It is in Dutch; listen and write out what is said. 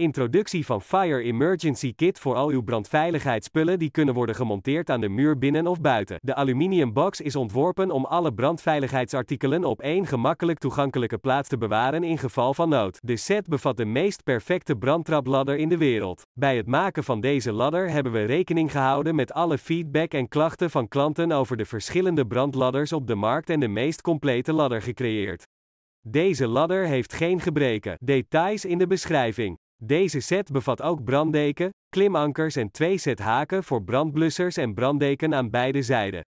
Introductie van Fire Emergency Kit voor al uw brandveiligheidsspullen die kunnen worden gemonteerd aan de muur binnen of buiten. De aluminium box is ontworpen om alle brandveiligheidsartikelen op één gemakkelijk toegankelijke plaats te bewaren in geval van nood. De set bevat de meest perfecte brandtrapladder in de wereld. Bij het maken van deze ladder hebben we rekening gehouden met alle feedback en klachten van klanten over de verschillende brandladders op de markt en de meest complete ladder gecreëerd. Deze ladder heeft geen gebreken. Details in de beschrijving. Deze set bevat ook branddeken, klimankers en twee set haken voor brandblussers en branddeken aan beide zijden.